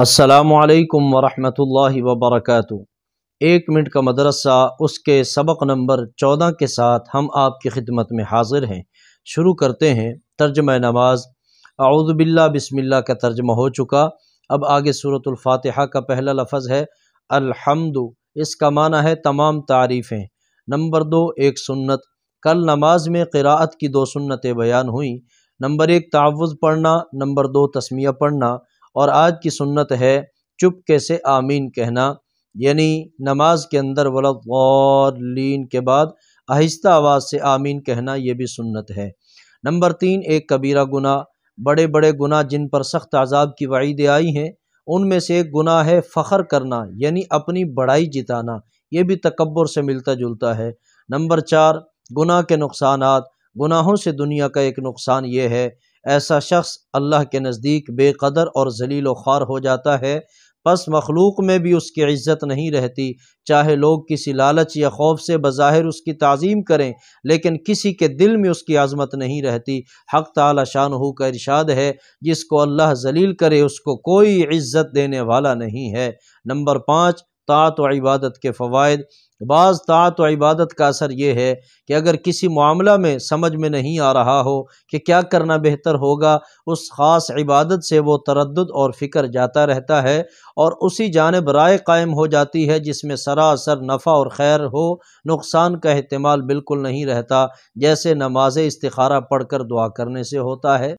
असलकम वरहमल वबरक एक मिनट का मदरसा उसके सबक नंबर चौदह के साथ हम आपकी खिदमत में हाजिर हैं शुरू करते हैं तर्जम नमाज आउदबिल्ला बिसमिल्ला का तर्जमा हो चुका अब आगे सूरतफ़ातहा का पहला लफज है अलहमद इसका माना है तमाम तारीफ़ें नंबर दो एक सुन्नत कल नमाज में क़िरात की दो सुन्नतें बयान हुई नंबर एक तावज़ पढ़ना नंबर दो तस्मिया पढ़ना और आज की सुन्नत है चुपके से आमीन कहना यानी नमाज के अंदर वलौलीन के बाद आहिस्ता आवाज़ से आमीन कहना यह भी सुन्नत है नंबर तीन एक कबीरा गुना बड़े बड़े गुना जिन पर सख्त आज़ाब की वाइदें आई हैं उनमें से एक गुना है फ़खर करना यानी अपनी बड़ाई जिताना ये भी तकबर से मिलता जुलता है नंबर चार गुना के नुकसान गुनाहों से दुनिया का एक नुकसान ये है ऐसा शख्स अल्लाह के नज़दीक बेकदर और जलील ख्वार हो जाता है बस मखलूक में भी उसकी इज्जत नहीं रहती चाहे लोग किसी लालच या खौफ से बज़ाहिर उसकी तज़ीम करें लेकिन किसी के दिल में उसकी आज़मत नहीं रहती हक़ ताला शाह का इरशाद है जिसको अल्लाह जलील करे उसको कोई इज्जत देने वाला नहीं है नंबर पाँच तात व इबादत के फ़वाद बाज़ तात व इबादत का असर ये है कि अगर किसी मामला में समझ में नहीं आ रहा हो कि क्या करना बेहतर होगा उस ख़ास इबादत से वो तरद और फ़िक्र जाता रहता है और उसी जानब राय कायम हो जाती है जिसमें सरासर नफ़ा और खैर हो नुकसान का अहतमाल बिल्कुल नहीं रहता जैसे नमाज इस्तारा पढ़ कर दुआ करने से होता है